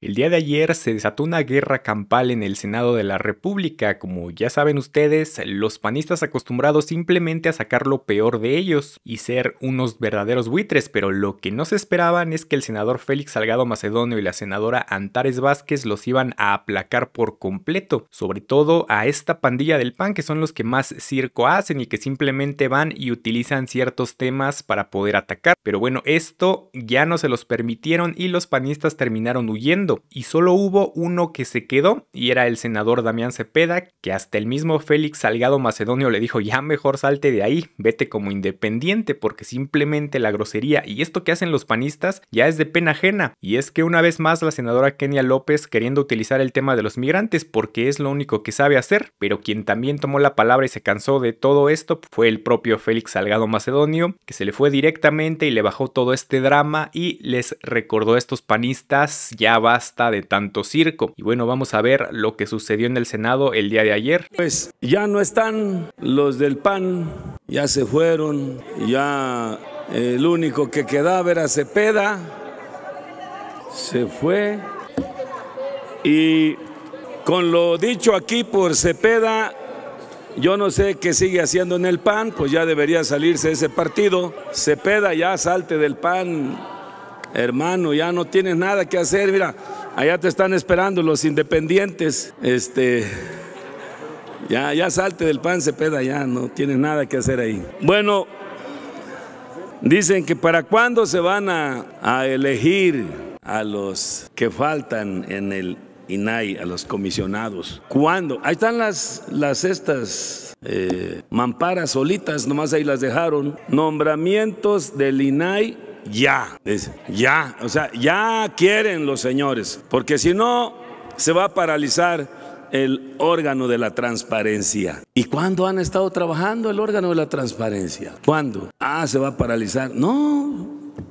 El día de ayer se desató una guerra campal en el Senado de la República. Como ya saben ustedes, los panistas acostumbrados simplemente a sacar lo peor de ellos y ser unos verdaderos buitres, pero lo que no se esperaban es que el senador Félix Salgado Macedonio y la senadora Antares Vázquez los iban a aplacar por completo, sobre todo a esta pandilla del PAN que son los que más circo hacen y que simplemente van y utilizan ciertos temas para poder atacar. Pero bueno, esto ya no se los permitieron y los panistas terminaron huyendo y solo hubo uno que se quedó y era el senador Damián Cepeda, que hasta el mismo Félix Salgado Macedonio le dijo ya mejor salte de ahí, vete como independiente porque simplemente la grosería y esto que hacen los panistas ya es de pena ajena. Y es que una vez más la senadora Kenia López queriendo utilizar el tema de los migrantes porque es lo único que sabe hacer, pero quien también tomó la palabra y se cansó de todo esto fue el propio Félix Salgado Macedonio, que se le fue directamente y le bajó todo este drama y les recordó a estos panistas ya va hasta de tanto circo. Y bueno, vamos a ver lo que sucedió en el Senado el día de ayer. Pues ya no están los del PAN, ya se fueron, ya el único que quedaba era Cepeda, se fue. Y con lo dicho aquí por Cepeda, yo no sé qué sigue haciendo en el PAN, pues ya debería salirse ese partido. Cepeda ya salte del PAN, hermano, ya no tienes nada que hacer, mira, allá te están esperando los independientes, este, ya, ya salte del pan, Cepeda, ya no tienes nada que hacer ahí. Bueno, dicen que para cuándo se van a, a elegir a los que faltan en el INAI, a los comisionados. ¿Cuándo? Ahí están las, las estas eh, mamparas solitas, nomás ahí las dejaron. Nombramientos del INAI ya, dice, ya, o sea, ya quieren los señores, porque si no, se va a paralizar el órgano de la transparencia. ¿Y cuándo han estado trabajando el órgano de la transparencia? ¿Cuándo? Ah, se va a paralizar. No,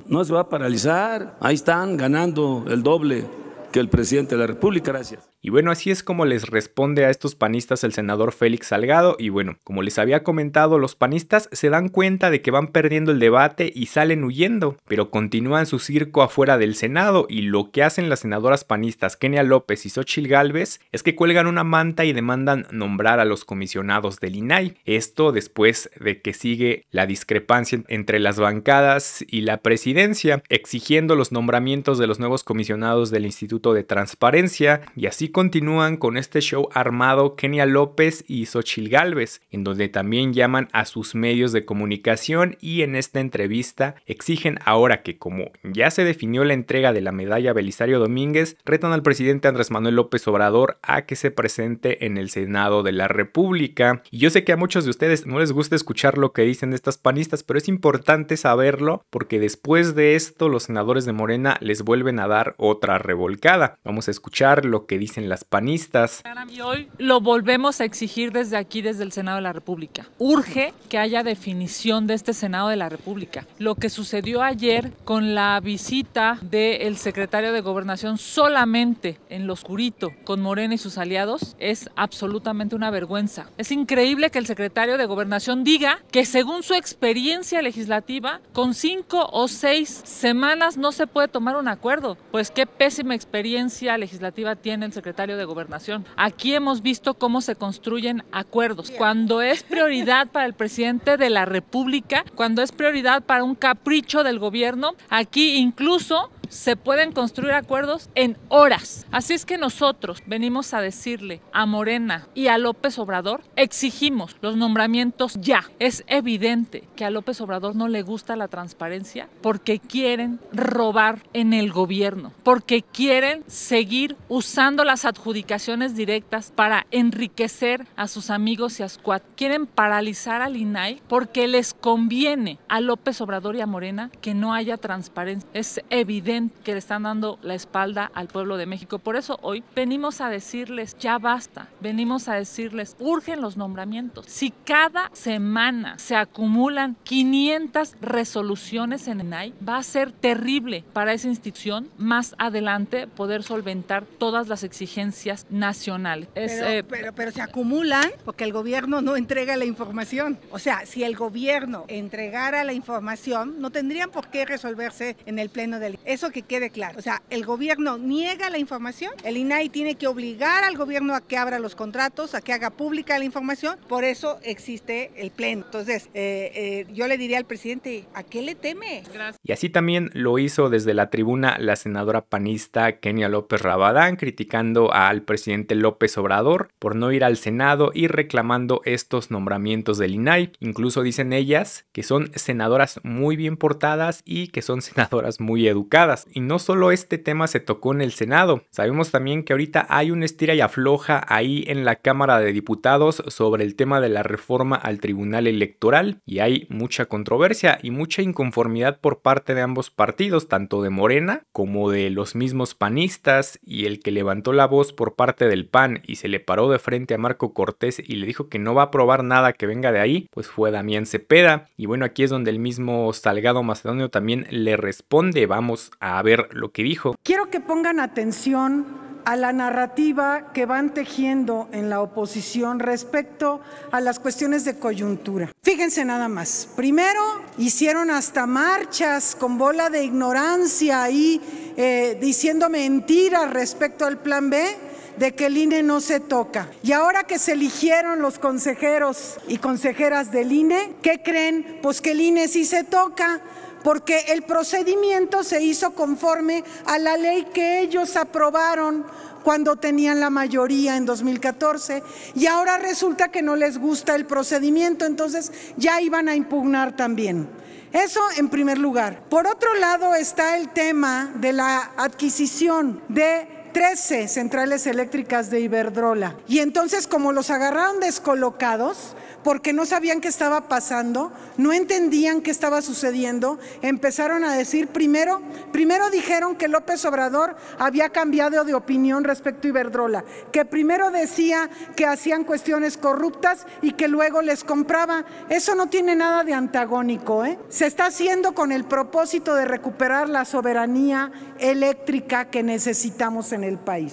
no se va a paralizar. Ahí están ganando el doble que el presidente de la República. Gracias. Y bueno, así es como les responde a estos panistas el senador Félix Salgado. Y bueno, como les había comentado, los panistas se dan cuenta de que van perdiendo el debate y salen huyendo, pero continúan su circo afuera del Senado y lo que hacen las senadoras panistas Kenia López y Xochil Gálvez es que cuelgan una manta y demandan nombrar a los comisionados del INAI. Esto después de que sigue la discrepancia entre las bancadas y la presidencia, exigiendo los nombramientos de los nuevos comisionados del Instituto de Transparencia y así continúan con este show armado Kenia López y Xochil Gálvez, en donde también llaman a sus medios de comunicación y en esta entrevista exigen ahora que como ya se definió la entrega de la medalla Belisario Domínguez, retan al presidente Andrés Manuel López Obrador a que se presente en el Senado de la República. Y yo sé que a muchos de ustedes no les gusta escuchar lo que dicen estas panistas, pero es importante saberlo porque después de esto los senadores de Morena les vuelven a dar otra revolcada. Vamos a escuchar lo que dicen en las panistas. hoy lo volvemos a exigir desde aquí, desde el Senado de la República. Urge que haya definición de este Senado de la República. Lo que sucedió ayer con la visita del secretario de Gobernación solamente en lo oscurito con Morena y sus aliados es absolutamente una vergüenza. Es increíble que el secretario de Gobernación diga que según su experiencia legislativa, con cinco o seis semanas no se puede tomar un acuerdo. Pues qué pésima experiencia legislativa tiene el secretario secretario de Gobernación. Aquí hemos visto cómo se construyen acuerdos. Cuando es prioridad para el presidente de la República, cuando es prioridad para un capricho del gobierno, aquí incluso se pueden construir acuerdos en horas. Así es que nosotros venimos a decirle a Morena y a López Obrador, exigimos los nombramientos ya. Es evidente que a López Obrador no le gusta la transparencia porque quieren robar en el gobierno, porque quieren seguir usando las adjudicaciones directas para enriquecer a sus amigos y a Squad. Quieren paralizar al INAI porque les conviene a López Obrador y a Morena que no haya transparencia. Es evidente que le están dando la espalda al pueblo de México. Por eso hoy venimos a decirles, ya basta, venimos a decirles, urgen los nombramientos. Si cada semana se acumulan 500 resoluciones en ENAI, va a ser terrible para esa institución más adelante poder solventar todas las exigencias nacionales. Eh, pero, pero, se acumulan porque el gobierno no entrega la información. O sea, si el gobierno entregara la información, no tendrían por qué resolverse en el Pleno del... Eso que quede claro. O sea, el gobierno niega la información, el INAI tiene que obligar al gobierno a que abra los contratos, a que haga pública la información, por eso existe el pleno. Entonces, eh, eh, yo le diría al presidente, ¿a qué le teme? Y así también lo hizo desde la tribuna la senadora panista Kenia López Rabadán, criticando al presidente López Obrador por no ir al Senado y reclamando estos nombramientos del INAI. Incluso dicen ellas que son senadoras muy bien portadas y que son senadoras muy educadas. Y no solo este tema se tocó en el Senado, sabemos también que ahorita hay una estira y afloja ahí en la Cámara de Diputados sobre el tema de la reforma al Tribunal Electoral y hay mucha controversia y mucha inconformidad por parte de ambos partidos, tanto de Morena como de los mismos panistas y el que levantó la voz por parte del PAN y se le paró de frente a Marco Cortés y le dijo que no va a aprobar nada que venga de ahí, pues fue Damián Cepeda y bueno aquí es donde el mismo Salgado Macedonio también le responde, vamos a a ver lo que dijo. Quiero que pongan atención a la narrativa que van tejiendo en la oposición respecto a las cuestiones de coyuntura. Fíjense nada más. Primero, hicieron hasta marchas con bola de ignorancia ahí eh, diciendo mentiras respecto al plan B de que el INE no se toca. Y ahora que se eligieron los consejeros y consejeras del INE, ¿qué creen? Pues que el INE sí se toca porque el procedimiento se hizo conforme a la ley que ellos aprobaron cuando tenían la mayoría en 2014 y ahora resulta que no les gusta el procedimiento, entonces ya iban a impugnar también. Eso en primer lugar. Por otro lado está el tema de la adquisición de 13 centrales eléctricas de Iberdrola. Y entonces como los agarraron descolocados, porque no sabían qué estaba pasando, no entendían qué estaba sucediendo, empezaron a decir primero, primero dijeron que López Obrador había cambiado de opinión respecto a Iberdrola, que primero decía que hacían cuestiones corruptas y que luego les compraba. Eso no tiene nada de antagónico, ¿eh? Se está haciendo con el propósito de recuperar la soberanía eléctrica que necesitamos en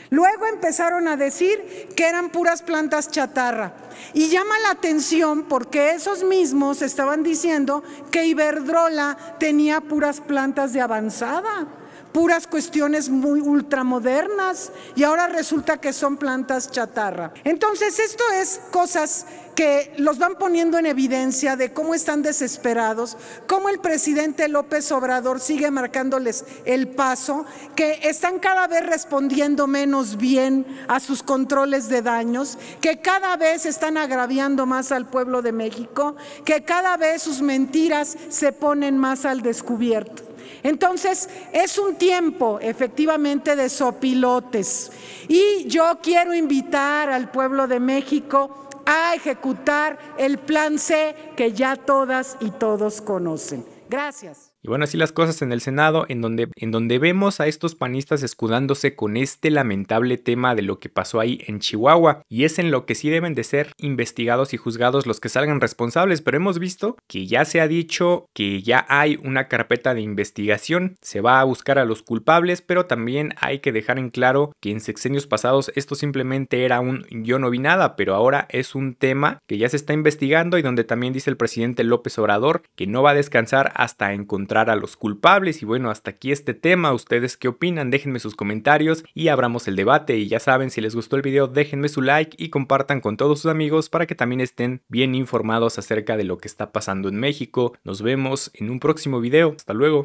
Luego empezaron a decir que eran puras plantas chatarra. Y llama la atención porque esos mismos estaban diciendo que Iberdrola tenía puras plantas de avanzada puras cuestiones muy ultramodernas y ahora resulta que son plantas chatarra. Entonces, esto es cosas que los van poniendo en evidencia de cómo están desesperados, cómo el presidente López Obrador sigue marcándoles el paso, que están cada vez respondiendo menos bien a sus controles de daños, que cada vez están agraviando más al pueblo de México, que cada vez sus mentiras se ponen más al descubierto. Entonces, es un tiempo efectivamente de sopilotes. Y yo quiero invitar al pueblo de México a ejecutar el plan C que ya todas y todos conocen. Gracias. Y bueno, así las cosas en el Senado, en donde, en donde vemos a estos panistas escudándose con este lamentable tema de lo que pasó ahí en Chihuahua, y es en lo que sí deben de ser investigados y juzgados los que salgan responsables, pero hemos visto que ya se ha dicho que ya hay una carpeta de investigación, se va a buscar a los culpables, pero también hay que dejar en claro que en sexenios pasados esto simplemente era un yo no vi nada, pero ahora es un tema que ya se está investigando y donde también dice el presidente López Obrador que no va a descansar hasta encontrar a los culpables. Y bueno, hasta aquí este tema. ¿Ustedes qué opinan? Déjenme sus comentarios y abramos el debate. Y ya saben, si les gustó el video, déjenme su like y compartan con todos sus amigos para que también estén bien informados acerca de lo que está pasando en México. Nos vemos en un próximo video. Hasta luego.